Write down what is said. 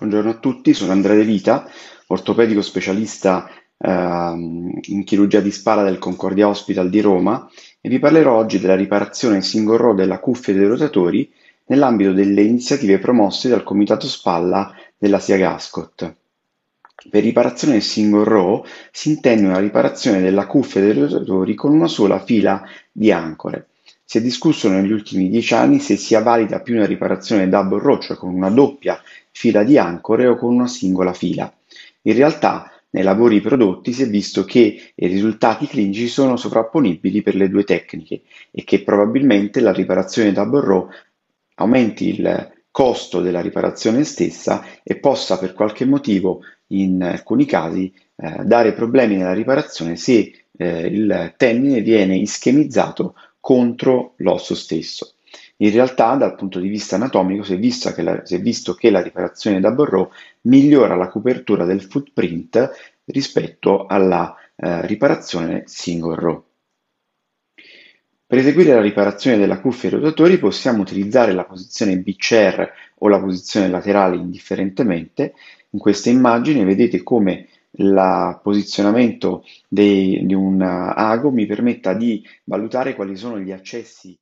Buongiorno a tutti, sono Andrea De Vita, ortopedico specialista ehm, in chirurgia di spalla del Concordia Hospital di Roma e vi parlerò oggi della riparazione single row della cuffia dei rotatori nell'ambito delle iniziative promosse dal Comitato Spalla della SIA Gascot. Per riparazione single row si intende una riparazione della cuffia dei rotatori con una sola fila di ancore, si è discusso negli ultimi dieci anni se sia valida più una riparazione double row, cioè con una doppia fila di ancore o con una singola fila. In realtà, nei lavori prodotti si è visto che i risultati clinici sono sovrapponibili per le due tecniche e che probabilmente la riparazione double row aumenti il costo della riparazione stessa e possa per qualche motivo in alcuni casi eh, dare problemi nella riparazione se eh, il tendine viene ischemizzato contro l'osso stesso. In realtà, dal punto di vista anatomico, si è visto che la, visto che la riparazione da Borrow migliora la copertura del footprint rispetto alla eh, riparazione single row. Per eseguire la riparazione della cuffia ai rotatori possiamo utilizzare la posizione BCR o la posizione laterale indifferentemente. In questa immagine vedete come il posizionamento dei, di un ah, ago mi permetta di valutare quali sono gli accessi